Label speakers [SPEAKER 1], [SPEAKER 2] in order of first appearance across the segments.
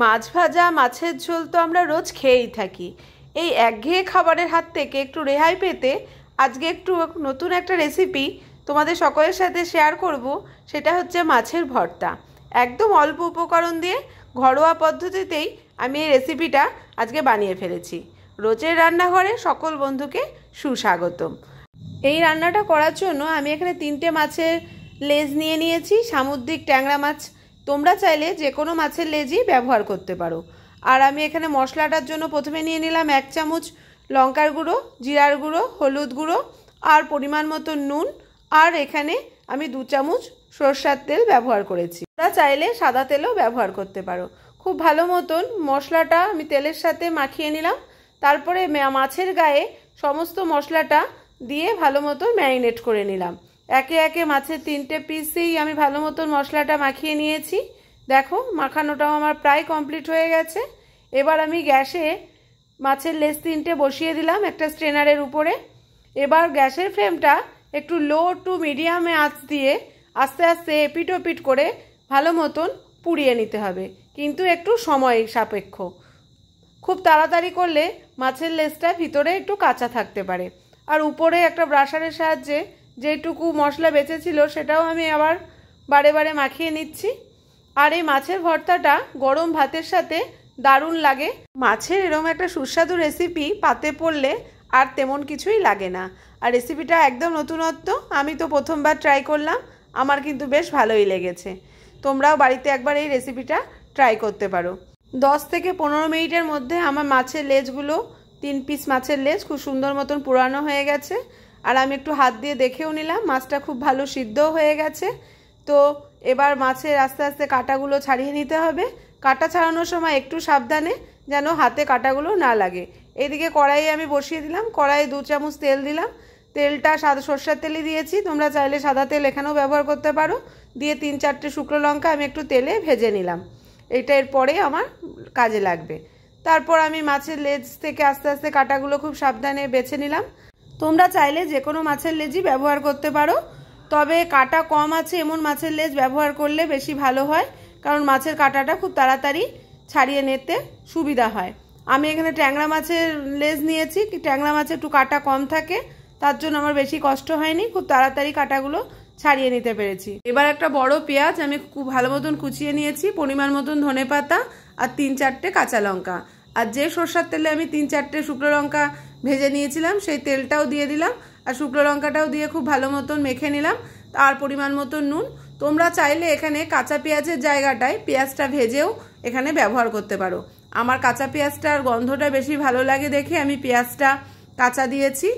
[SPEAKER 1] মাছ ভাজা মাছের ঝোল তো আমরা রোজ খেয়েই থাকি এই একঘেয়ে খাবারের হাত থেকে একটু রেহাই পেতে আজকে একটু নতুন একটা রেসিপি তোমাদের সকলের সাথে শেয়ার করব সেটা হচ্ছে মাছের ভর্তা একদম অল্প উপকরণ দিয়ে ঘরোয়া পদ্ধতিতেই আমি এই রেসিপিটা আজকে বানিয়ে ফেলেছি রোজের রান্নাঘরে সকল বন্ধুকে সুস্বাগতম এই রান্নাটা করার জন্য আমি এখানে তিনটে মাছের লেজ নিয়ে নিয়েছি সামুদ্রিক ট্যাংরা মাছ তোমরা চাইলে যে কোনো মাছের লেজই ব্যবহার করতে পারো আর আমি এখানে মশলাটার জন্য প্রথমে নিয়ে নিলাম এক চামচ লঙ্কার গুঁড়ো জিরার গুঁড়ো হলুদ গুঁড়ো আর পরিমাণ মতো নুন আর এখানে আমি দু চামচ সর্ষার তেল ব্যবহার করেছি তোমরা চাইলে সাদা তেলও ব্যবহার করতে পারো খুব ভালো মতন মশলাটা আমি তেলের সাথে মাখিয়ে নিলাম তারপরে মাছের গায়ে সমস্ত মশলাটা দিয়ে ভালো মতো ম্যারিনেট করে নিলাম একে একে মাছের তিনটে পিসেই আমি ভালো মতন মশলাটা মাখিয়ে নিয়েছি দেখো মাখানোটাও আমার প্রায় কমপ্লিট হয়ে গেছে এবার আমি গ্যাসে মাছের লেস তিনটে বসিয়ে দিলাম একটা স্ট্রেনারের উপরে এবার গ্যাসের ফ্লেমটা একটু লো টু মিডিয়ামে আঁচ দিয়ে আস্তে আস্তে এপিটোপিট করে ভালো মতন পুড়িয়ে নিতে হবে কিন্তু একটু সময় সাপেক্ষ খুব তাড়াতাড়ি করলে মাছের লেসটা ভিতরে একটু কাঁচা থাকতে পারে আর উপরে একটা ব্রাশারের সাহায্যে যেটুকু মশলা বেঁচেছিল সেটাও আমি আবার বারে বারে মাখিয়ে নিচ্ছি আর এই মাছের ভর্তাটা গরম ভাতের সাথে দারুণ লাগে মাছের এরম একটা সুস্বাদু রেসিপি পাতে পড়লে আর তেমন কিছুই লাগে না আর রেসিপিটা একদম নতুনত্ব আমি তো প্রথমবার ট্রাই করলাম আমার কিন্তু বেশ ভালোই লেগেছে তোমরাও বাড়িতে একবার এই রেসিপিটা ট্রাই করতে পারো দশ থেকে পনেরো মিনিটের মধ্যে আমার মাছের লেজগুলো তিন পিস মাছের লেজ খুব সুন্দর মতন পুরানো হয়ে গেছে আর আমি একটু হাত দিয়ে দেখেও নিলাম মাছটা খুব ভালো সিদ্ধ হয়ে গেছে তো এবার মাছের আস্তে আস্তে কাটাগুলো ছাড়িয়ে নিতে হবে কাটা ছাড়ানোর সময় একটু সাবধানে যেন হাতে কাটাগুলো না লাগে এদিকে কড়াইয়ে আমি বসিয়ে দিলাম কড়াইয়ে দু চামচ তেল দিলাম তেলটা সাদা সর্ষার তেলই দিয়েছি তোমরা চাইলে সাদা তেল এখানেও ব্যবহার করতে পারো দিয়ে তিন চারটে শুকনো লঙ্কা আমি একটু তেলে ভেজে নিলাম এটা এরপরে আমার কাজে লাগবে তারপর আমি মাছের লেজ থেকে আস্তে আস্তে কাটাগুলো খুব সাবধানে বেছে নিলাম তোমরা চাইলে যে কোনো মাছের লেজই ব্যবহার করতে পারো তবে কাটা কম আছে এমন মাছের লেজ ব্যবহার করলে বেশি ভালো হয় কারণ মাছের কাটাটা খুব তাড়াতাড়ি ছাড়িয়ে নিতে সুবিধা হয় আমি এখানে ট্যাংরা মাছের লেজ নিয়েছি কি ট্যাংরা মাছে একটু কাটা কম থাকে তার জন্য আমার বেশি কষ্ট হয়নি খুব তাড়াতাড়ি কাটাগুলো ছাড়িয়ে নিতে পেরেছি এবার একটা বড় পেঁয়াজ আমি খুব ভালো মতন কুচিয়ে নিয়েছি পরিমাণ মতন ধনে পাতা আর তিন চারটে কাঁচা লঙ্কা আর যে সর্ষার তেলে আমি তিন চারটে শুকনো লঙ্কা ভেজে নিয়েছিলাম সেই তেলটাও দিয়ে দিলাম আর শুকনো লঙ্কাটাও দিয়ে খুব ভালো মতন মেখে নিলাম আর পরিমাণ মতন নুন তোমরা চাইলে এখানে কাঁচা পেঁয়াজের জায়গাটায় পেঁয়াজটা ভেজেও এখানে ব্যবহার করতে পারো আমার কাঁচা পেঁয়াজটার গন্ধটা বেশি ভালো লাগে দেখে আমি পেঁয়াজটা কাঁচা দিয়েছি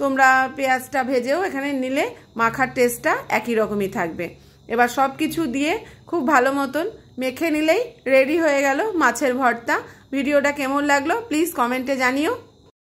[SPEAKER 1] তোমরা পেঁয়াজটা ভেজেও এখানে নিলে মাখার টেস্টটা একই রকমই থাকবে এবার সব কিছু দিয়ে খুব ভালো মতন মেখে নিলেই রেডি হয়ে গেল মাছের ভর্তা ভিডিওটা কেমন লাগলো প্লিজ কমেন্টে জানিও